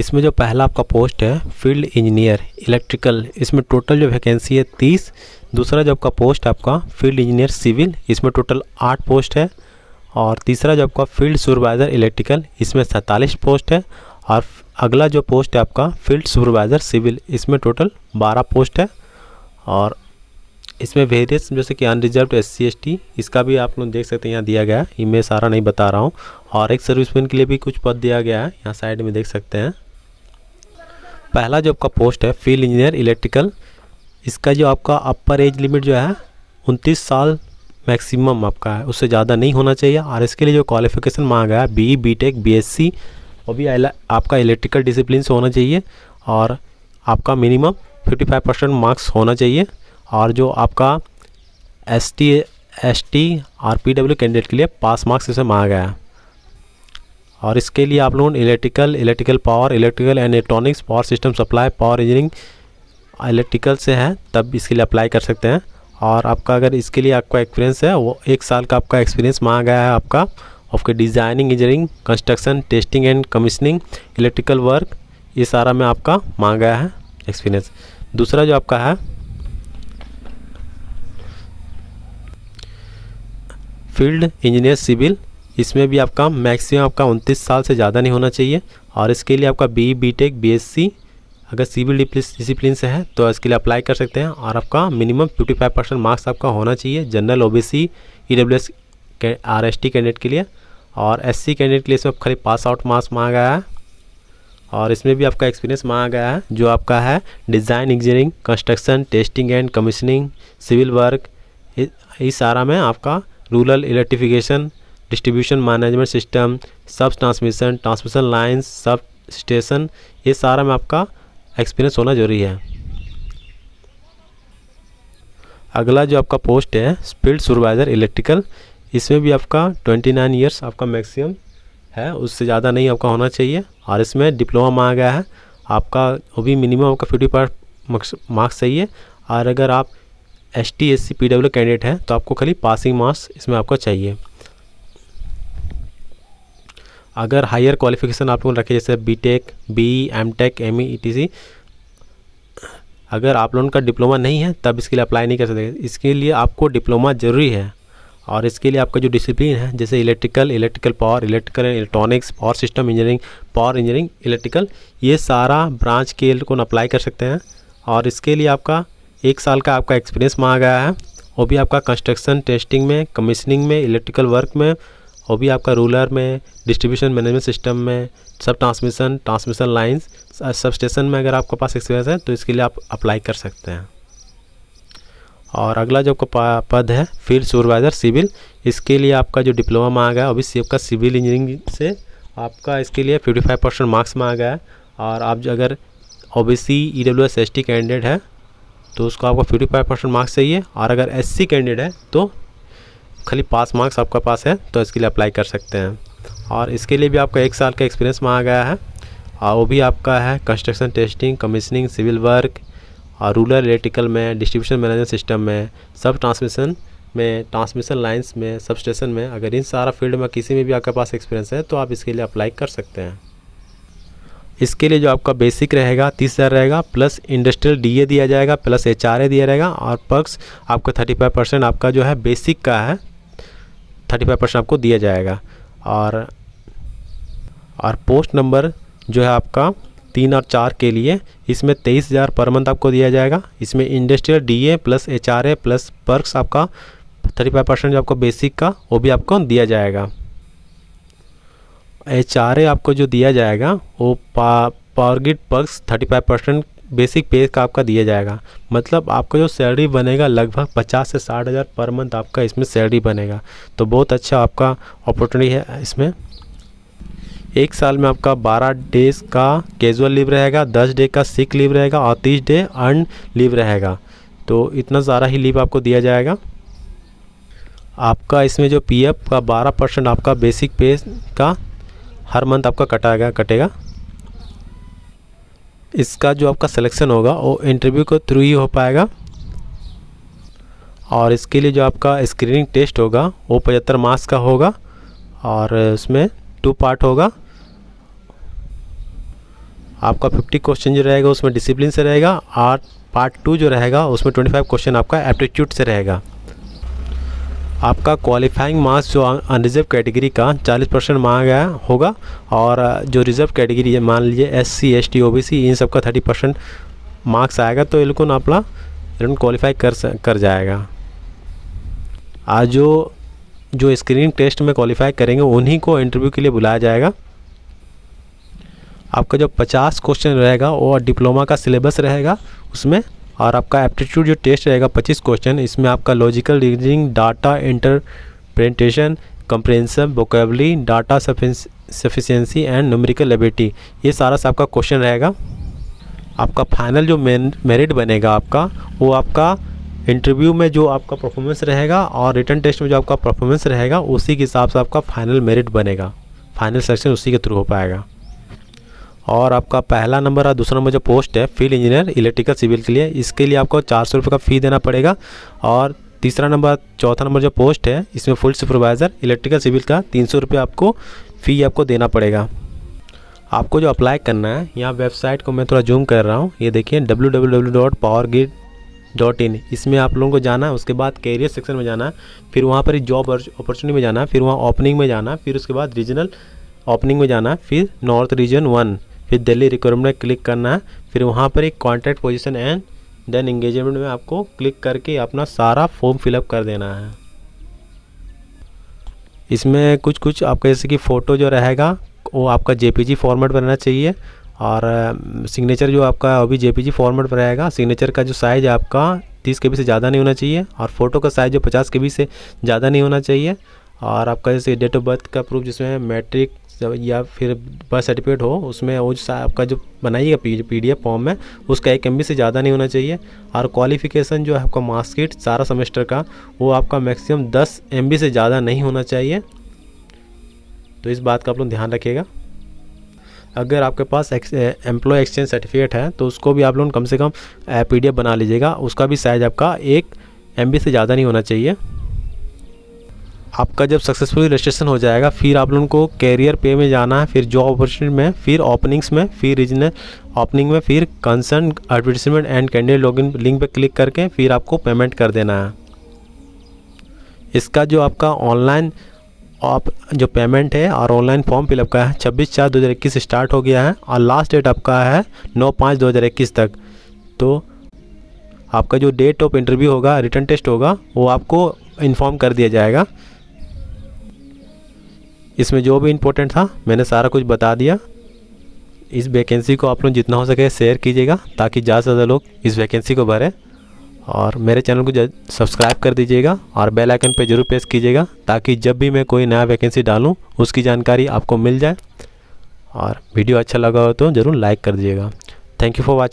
इसमें जो पहला आपका पोस्ट है फील्ड इंजीनियर इलेक्ट्रिकल इसमें टोटल जो वैकेंसी है तीस दूसरा जो आपका पोस्ट है आपका फील्ड इंजीनियर सिविल इसमें टोटल आठ पोस्ट है और तीसरा जो आपका फील्ड सुपरवाइज़र इलेक्ट्रिकल इसमें सैंतालीस पोस्ट है और अगला जो पोस्ट है आपका फील्ड सुपरवाइज़र सिविल इसमें टोटल बारह पोस्ट है और इसमें वेरियस जैसे कि अनरिजर्व एस सी इसका भी आप लोग देख सकते हैं यहाँ दिया गया है मैं सारा नहीं बता रहा हूँ और एक सर्विसमैन के लिए भी कुछ पद दिया गया है यहाँ साइड में देख सकते हैं पहला जो आपका पोस्ट है फील्ड इंजीनियर इलेक्ट्रिकल इसका जो आपका अपर एज लिमिट जो है उनतीस साल मैक्सिमम आपका है उससे ज़्यादा नहीं होना चाहिए और इसके लिए जो क्वालिफिकेशन मांगा है B B tech B S C वो भी आपका इलेक्ट्रिकल डिसिप्लिन से होना चाहिए और आपका मिनिमम 55 परसेंट मार्क्स होना चाहिए और जो आपका S T S T R P W candidate के लिए पास मार्क्स इसे मांगा गया है और इसके लिए आप लोगों electrical electrical power electrical and electronics power system supply power engineering electrical से है तब इसके लिए अप्लाई कर सकते हैं और आपका अगर इसके लिए आपका एक्सपीरियंस है वो एक साल का आपका एक्सपीरियंस मांगा गया है आपका आपके designing engineering construction testing and commissioning electrical work ये सारा में आपका मांगा गया है एक्सपीरियंस दूसरा जो आपका है फील्ड इंजीनियर सिविल इसमें भी आपका मैक्सिमम आपका उनतीस साल से ज़्यादा नहीं होना चाहिए और इसके लिए आपका B B tech B S C अगर सिविल डिसिप्लिन से है तो इसके लिए अप्लाई कर सकते हैं और आपका minimum fifty five percent marks आपका होना चाहिए general O B C E W S आर एस टी कैंडिडेट के लिए और एस सी कैंडिडेट के लिए इसमें खाली पास आउट मार्क्स मांगा गया है और इसमें भी आपका एक्सपीरियंस मांगा गया है जो आपका है design engineering construction testing and commissioning civil work इस सारा में आपका rural electrification distribution management system sub transmission transmission lines sub station ये सारा में आपका एक्सपीरियंस होना जरूरी है अगला जो आपका पोस्ट है स्पीड सुपरवाइज़र इलेक्ट्रिकल इसमें भी आपका ट्वेंटी नाइन ईयर्स आपका मैक्सिमम है उससे ज़्यादा नहीं आपका होना चाहिए और इसमें डिप्लोमा मांगा गया है आपका वो भी मिनिमम आपका फिफ्टी पर मार्क्स चाहिए और अगर आप S T S C P W candidate हैं तो आपको खाली पासिंग मार्क्स इसमें आपका चाहिए अगर हायर क्वालिफिकेशन आप लोगों ने रखे जैसे B tech B M tech M E T C अगर आप लोगों का डिप्लोमा नहीं है तब इसके लिए अप्लाई नहीं कर सकते इसके लिए आपको डिप्लोमा ज़रूरी है और इसके लिए आपका जो डिसिप्लिन है जैसे electrical electrical power electrical electronics power system engineering power engineering electrical ये सारा ब्रांच के को अप्लाई कर सकते हैं और इसके लिए आपका एक साल का आपका एक्सपीरियंस मांगा गया है वो भी आपका कंस्ट्रक्शन टेस्टिंग में कमीशनिंग में इलेक्ट्रिकल वर्क में और भी आपका रूलर में डिस्ट्रीब्यूशन मैनेजमेंट सिस्टम में sub transmission transmission lines sub station में अगर आपके पास एक्सपीरियंस है तो इसके लिए आप अप्लाई कर सकते हैं और अगला जो पद है फील्ड सुपरवाइज़र सिविल इसके लिए आपका जो डिप्लोमा मांगा है अभी भी आपका सिविल इंजीनियरिंग से आपका इसके लिए फिफ्टी फाइव परसेंट मार्क्स मांगा है और आप जो अगर O B C E W S S T candidate है तो उसको आपको फाइव परसेंट मार्क्स चाहिए और अगर एस सी कैंडिडेट है तो खाली पास मार्क्स आपका पास है तो इसके लिए अप्लाई कर सकते हैं और इसके लिए भी आपका एक साल का एक्सपीरियंस मांगा गया है और वो भी आपका है construction testing commissioning civil work और रूरल इलेक्ट्रिकल में डिस्ट्रीब्यूशन मैनेजमेंट सिस्टम में सब ट्रांसमिशन में ट्रांसमिशन लाइंस में सब स्टेशन में अगर इन सारा फील्ड में किसी में भी आपके पास एक्सपीरियंस है तो आप इसके लिए अप्लाई कर सकते हैं इसके लिए जो आपका बेसिक रहेगा तीस हज़ार रहेगा प्लस इंडस्ट्रियल डीए दिया जाएगा प्लस एच दिया रहेगा और पक्स आपका थर्टी फाइव परसेंट आपका जो है बेसिक का है थर्टी फाइव परसेंट आपको दिया जाएगा और और पोस्ट नंबर जो है आपका तीन और चार के लिए इसमें तेईस हज़ार पर मंथ आपको दिया जाएगा इसमें industrial DA plus HRA plus perks आपका थर्टी फाइव परसेंट जो आपको बेसिक का वो भी आपको दिया जाएगा एच आपको जो दिया जाएगा वो पा power grid perks thirty five percent basic pay का आपका दिया जाएगा मतलब आपका जो सैलरी बनेगा लगभग पचास से साठ हज़ार पर मंथ आपका इसमें सैलरी बनेगा तो बहुत अच्छा आपका अपॉर्चुनिटी है इसमें एक साल में आपका 12 डेज का कैजुअल लीव रहेगा 10 डे का सिक लीव रहेगा और 30 डे अर्न लीव रहेगा तो इतना सारा ही लीव आपको दिया जाएगा आपका इसमें जो पीएफ का 12 परसेंट आपका बेसिक पे का हर मंथ आपका कटाएगा कटेगा इसका जो आपका सिलेक्शन होगा वो इंटरव्यू के थ्रू ही हो पाएगा और इसके लिए जो आपका स्क्रीनिंग टेस्ट होगा वो पचहत्तर मार्क्स का होगा और उसमें टू पार्ट होगा आपका 50 क्वेश्चन जो रहेगा उसमें डिसिप्लिन से रहेगा और पार्ट टू जो रहेगा उसमें 25 क्वेश्चन आपका एप्टीट्यूड से रहेगा आपका क्वालिफाइंग मार्क्स जो अनरिजर्व कैटेगरी का 40 परसेंट मांगा गया होगा और जो रिजर्व कैटेगरी है मान लीजिए S C S T O B C इन सब का थर्टी परसेंट मार्क्स आएगा तो इनको ना अपना इन्होंने क्वालिफाई कर कर जाएगा आज जो जो स्क्रीनिंग टेस्ट में क्वालिफाई करेंगे उन्हीं को इंटरव्यू के लिए बुलाया जाएगा आपका जो 50 क्वेश्चन रहेगा वो डिप्लोमा का सिलेबस रहेगा उसमें और आपका एप्टीट्यूड जो टेस्ट रहेगा 25 क्वेश्चन इसमें आपका logical reasoning data interpretation comprehension vocabulary data sufficiency and numerical ability ये सारा सा आपका क्वेश्चन रहेगा आपका फाइनल जो मेरिट बनेगा आपका वो आपका इंटरव्यू में जो आपका परफॉर्मेंस रहेगा और रिटर्न टेस्ट में जो आपका परफॉर्मेंस रहेगा उसी के हिसाब से आपका फाइनल मेरिट बनेगा फाइनल सेक्शन उसी के थ्रू हो पाएगा और आपका पहला नंबर और दूसरा नंबर जो पोस्ट है फील्ड इंजीनियर इलेक्ट्रिकल सिविल के लिए इसके लिए आपको चार सौ रुपये का फ़ी देना पड़ेगा और तीसरा नंबर चौथा नंबर जो पोस्ट है इसमें फुल सुपरवाइज़र इलेक्ट्रिकल सिविल का तीन सौ रुपये आपको फ़ी आपको देना पड़ेगा आपको जो अप्लाई करना है यहाँ वेबसाइट को मैं थोड़ा जूम कर रहा हूँ ये देखिए W W W dot power grid dot in इसमें आप लोगों को जाना है उसके बाद कैरियर सेक्शन में जाना है फिर वहाँ पर जॉब अपॉर्चुनिटी में जाना है फिर वहाँ ओपनिंग में जाना फिर उसके बाद रीजनल ओपनिंग में जाना फिर नॉर्थ रीजन वन फिर दिल्ली रिक्रूटमेंट में क्लिक करना है फिर वहाँ पर एक contract position and then engagement में आपको क्लिक करके अपना सारा फॉर्म फिलअप कर देना है इसमें कुछ कुछ आपका जैसे कि फ़ोटो जो रहेगा वो आपका जेपीजी फॉर्मेट पर रहना चाहिए और सिग्नेचर जो आपका वो भी जेपीजी फॉर्मेट पर रहेगा सिग्नेचर का जो साइज़ आपका तीस के से ज़्यादा नहीं होना चाहिए और फ़ोटो का साइज़ जो पचास के से ज़्यादा नहीं होना चाहिए और आपका जैसे डेट ऑफ बर्थ का प्रूफ जिसमें मैट्रिक जब या फिर बर्थ सर्टिफिकेट हो उसमें वो जो आपका जो बनाइएगा पी डी फॉर्म में उसका एक एम से ज़्यादा नहीं होना चाहिए और क्वालिफिकेशन जो है आपका मार्क्सिट सारा सेमेस्टर का वो आपका मैक्सिमम दस एम से ज़्यादा नहीं होना चाहिए तो इस बात का आप लोग ध्यान रखिएगा अगर आपके पास एम्प्लॉय एक्सचेंज सर्टिफिकेट है तो उसको भी आप लोग कम से कम पी बना लीजिएगा उसका भी साइज़ आपका एक एम से ज़्यादा नहीं होना चाहिए आपका जब सक्सेसफुली रजिस्ट्रेशन हो जाएगा फिर आप लोगों को कैरियर पे में जाना है फिर जॉब अपॉर्चुनिटी में फिर ओपनिंग्स में फिर रीजनल ओपनिंग में फिर concern advertisement and candidate login link पर क्लिक करके फिर आपको पेमेंट कर देना है इसका जो आपका ऑनलाइन आप जो पेमेंट है और ऑनलाइन फॉर्म फिलअप का है छब्बीस चार दो हज़ार इक्कीस स्टार्ट हो गया है और लास्ट डेट आपका है नौ पाँच दो हज़ार इक्कीस तक तो आपका जो डेट ऑफ इंटरव्यू होगा रिटर्न टेस्ट होगा वो आपको इन्फॉर्म कर दिया जाएगा इसमें जो भी इम्पोर्टेंट था मैंने सारा कुछ बता दिया इस वैकेंसी को आप लोग जितना हो सके शेयर कीजिएगा ताकि ज़्यादा से ज़्यादा लोग इस वैकेंसी को भरें और मेरे चैनल को सब्सक्राइब कर दीजिएगा और बेल आइकन पर जरूर प्रेस कीजिएगा ताकि जब भी मैं कोई नया वैकेंसी डालूँ उसकी जानकारी आपको मिल जाए और वीडियो अच्छा लगा हो तो ज़रूर लाइक कर दीजिएगा थैंक यू फॉर वॉचिंग